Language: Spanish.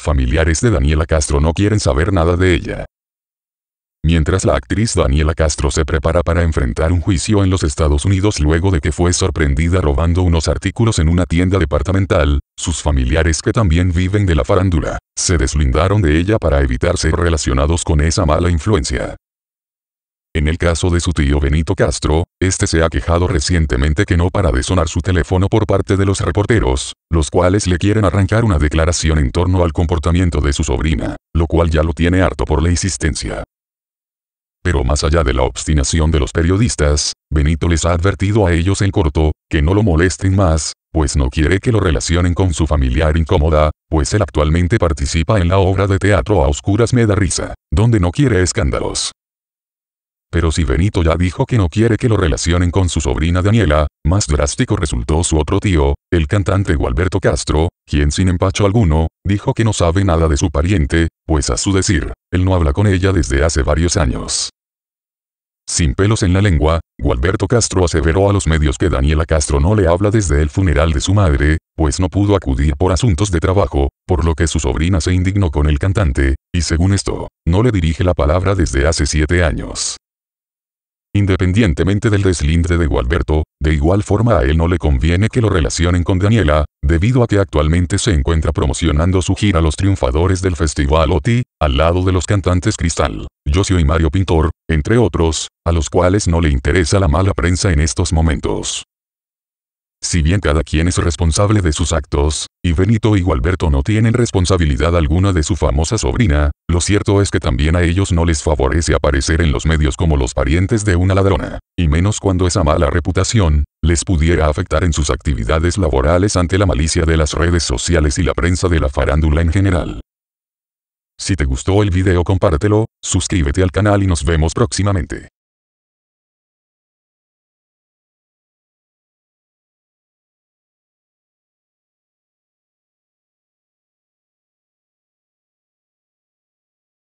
Familiares de Daniela Castro no quieren saber nada de ella. Mientras la actriz Daniela Castro se prepara para enfrentar un juicio en los Estados Unidos luego de que fue sorprendida robando unos artículos en una tienda departamental, sus familiares que también viven de la farándula, se deslindaron de ella para evitar ser relacionados con esa mala influencia. En el caso de su tío Benito Castro, este se ha quejado recientemente que no para de sonar su teléfono por parte de los reporteros, los cuales le quieren arrancar una declaración en torno al comportamiento de su sobrina, lo cual ya lo tiene harto por la insistencia. Pero más allá de la obstinación de los periodistas, Benito les ha advertido a ellos en corto, que no lo molesten más, pues no quiere que lo relacionen con su familiar incómoda, pues él actualmente participa en la obra de teatro A Oscuras Me da risa, donde no quiere escándalos. Pero si Benito ya dijo que no quiere que lo relacionen con su sobrina Daniela, más drástico resultó su otro tío, el cantante Gualberto Castro, quien sin empacho alguno, dijo que no sabe nada de su pariente, pues a su decir, él no habla con ella desde hace varios años. Sin pelos en la lengua, Gualberto Castro aseveró a los medios que Daniela Castro no le habla desde el funeral de su madre, pues no pudo acudir por asuntos de trabajo, por lo que su sobrina se indignó con el cantante, y según esto, no le dirige la palabra desde hace siete años. Independientemente del deslindre de Gualberto, de igual forma a él no le conviene que lo relacionen con Daniela, debido a que actualmente se encuentra promocionando su gira Los Triunfadores del Festival OTI, al lado de los cantantes Cristal, Josio y Mario Pintor, entre otros, a los cuales no le interesa la mala prensa en estos momentos. Si bien cada quien es responsable de sus actos, y Benito y Gualberto no tienen responsabilidad alguna de su famosa sobrina, lo cierto es que también a ellos no les favorece aparecer en los medios como los parientes de una ladrona, y menos cuando esa mala reputación, les pudiera afectar en sus actividades laborales ante la malicia de las redes sociales y la prensa de la farándula en general. Si te gustó el video compártelo, suscríbete al canal y nos vemos próximamente.